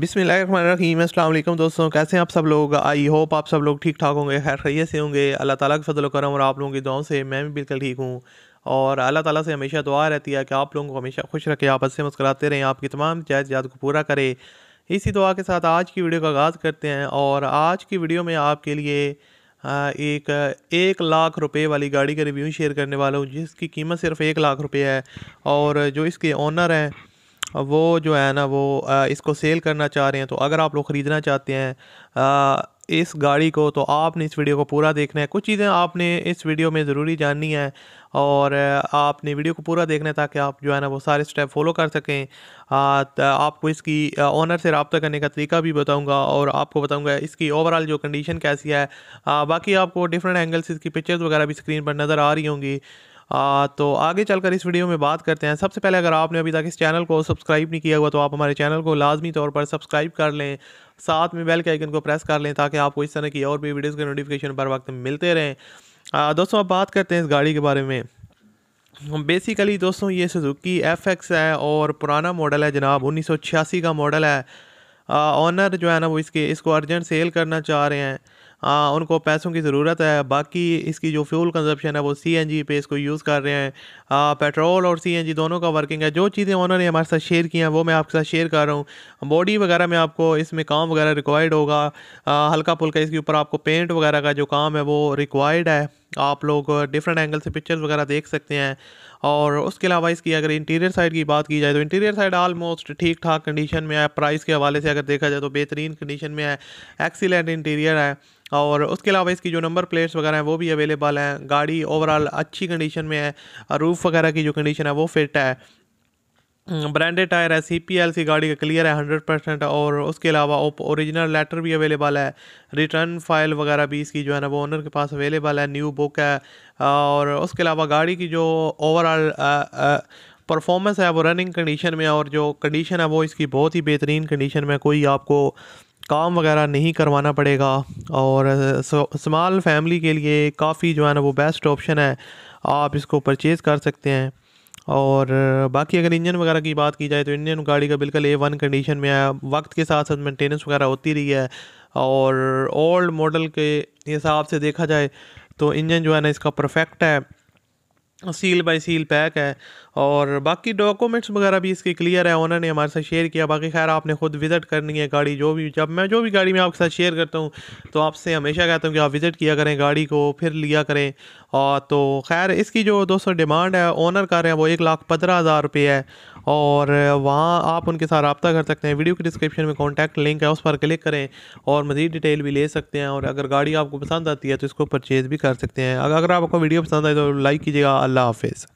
बिसमीम अल्लाम दोस्तों कैसे हैं आप सब लोग आई होप आप सब लोग ठीक ठाक होंगे खैर खैरियत से होंगे अल्लाह ताला के फजल करम और आप लोगों की दुआओं से मैं भी बिल्कुल ठीक हूँ और अल्लाह ताला से हमेशा दुआ रहती है कि आप लोगों को हमेशा खुश रखे आप हंसते मुस्कराते रहें आपकी तमाम जायजात को पूरा करें इसी दुआ के साथ आज की वीडियो का आगाज़ करते हैं और आज की वीडियो में आपके लिए एक एक लाख रुपए वाली गाड़ी का रिव्यू शेयर करने वाला हूँ जिसकी कीमत सिर्फ़ एक लाख रुपये है और जो इसके ऑनर हैं वो जो है ना वो इसको सेल करना चाह रहे हैं तो अगर आप लोग ख़रीदना चाहते हैं इस गाड़ी को तो आपने इस वीडियो को पूरा देखना है कुछ चीज़ें आपने इस वीडियो में ज़रूरी जाननी है और आपने वीडियो को पूरा देखना है ताकि आप जो है ना वो सारे स्टेप फॉलो कर सकें आपको इसकी ऑनर से रबता करने का तरीका भी बताऊंगा और आपको बताऊंगा इसकी ओवरऑल जो कंडीशन कैसी है बाकी आपको डिफरेंट एंगल्स इसकी पिक्चर्स वगैरह भी स्क्रीन पर नज़र आ रही होंगी आ, तो आगे चलकर इस वीडियो में बात करते हैं सबसे पहले अगर आपने अभी तक इस चैनल को सब्सक्राइब नहीं किया हुआ तो आप हमारे चैनल को लाजमी तौर पर सब्सक्राइब कर लें साथ में बेल के आइकन को प्रेस कर लें ताकि आपको इस तरह की और भी वीडियोज़ के नोटिफिकेशन पर वक्त मिलते रहें आ, दोस्तों अब बात करते हैं इस गाड़ी के बारे में बेसिकली दोस्तों ये सुजुकी एफ एक्स है और पुराना मॉडल है जनाब उन्नीस सौ छियासी का मॉडल है ऑनर जो है ना वो इसके इसको अर्जेंट सेल करना चाह रहे हैं आ, हाँ, उनको पैसों की ज़रूरत है बाकी इसकी जो फ्यूल कंजप्शन है वो सी एन जी पे इसको यूज़ कर रहे हैं आ, पेट्रोल और सी एन जी दोनों का वर्किंग है जो चीज़ें उन्होंने हमारे साथ शेयर की हैं वो मैं आपके साथ शेयर कर रहा हूँ बॉडी वगैरह में आपको इसमें काम वगैरह रिक्वायर्ड होगा हल्का फुल्का इसके ऊपर आपको पेंट वगैरह का जो काम है वो रिक्वायर्ड है आप लोग डिफरेंट एंगल से पिक्चर्स वगैरह देख सकते हैं और उसके अलावा इसकी अगर इंटीरियर साइड की बात की जाए तो इंटीरियर साइड आलमोस्ट ठीक ठाक कंडीशन में है प्राइस के हवाले से अगर देखा जाए तो बेहतरीन कंडीशन में है एक्सीलेंट इंटीरियर है और उसके अलावा इसकी जो नंबर प्लेट्स वगैरह हैं वो भी अवेलेबल हैं गाड़ी ओवरऑल अच्छी कंडीशन में है रूफ़ वगैरह की जो कंडीशन है वो फिट है ब्रांडेड हम्म, टायर है सी पी एल सी गाड़ी का क्लियर है हंड्रेड परसेंट और उसके अलावा ओरिजिनल लेटर भी अवेलेबल है रिटर्न फाइल वगैरह भी इसकी जो है ना वो ओनर के पास अवेलेबल है न्यू बुक है और उसके अलावा गाड़ी की जो ओवरऑल परफॉर्मेंस है वो रनिंग कंडीशन में और जो कंडीशन है वो इसकी बहुत ही बेहतरीन कंडीशन में कोई आपको काम वगैरह नहीं करवाना पड़ेगा और स्मॉल फैमिली के लिए काफ़ी जो है ना वो बेस्ट ऑप्शन है आप इसको परचेज़ कर सकते हैं और बाकी अगर इंजन वगैरह की बात की जाए तो इंजन गाड़ी का बिल्कुल ए वन कंडीशन में आया वक्त के साथ साथ मेंटेनेंस वगैरह होती रही है और ओल्ड मॉडल के हिसाब से देखा जाए तो इंजन जो है ना इसका परफेक्ट है सील बाय सील पैक है और बाकी डॉक्यूमेंट्स वगैरह भी इसके क्लियर है उन्होंने हमारे साथ शेयर किया बाकी खैर आपने खुद विज़िट करनी है गाड़ी जो भी जब मैं जो भी गाड़ी मैं आपके साथ शेयर करता हूँ तो आपसे हमेशा कहता हूँ कि आप विज़िट किया करें गाड़ी को फिर लिया करें और हाँ, तो खैर इसकी जो दोस्तों डिमांड है ओनर कर रहे हैं वो एक लाख पंद्रह हज़ार रुपये है और वहाँ आप उनके साथ रबता कर सकते हैं वीडियो के डिस्क्रिप्शन में कॉन्टैक्ट लिंक है उस पर क्लिक करें और मज़ीद डिटेल भी ले सकते हैं और अगर गाड़ी आपको पसंद आती है तो इसको परचेज़ भी कर सकते हैं अगर आपको वीडियो पसंद आए तो लाइक कीजिएगा अल्लाह हाफिज़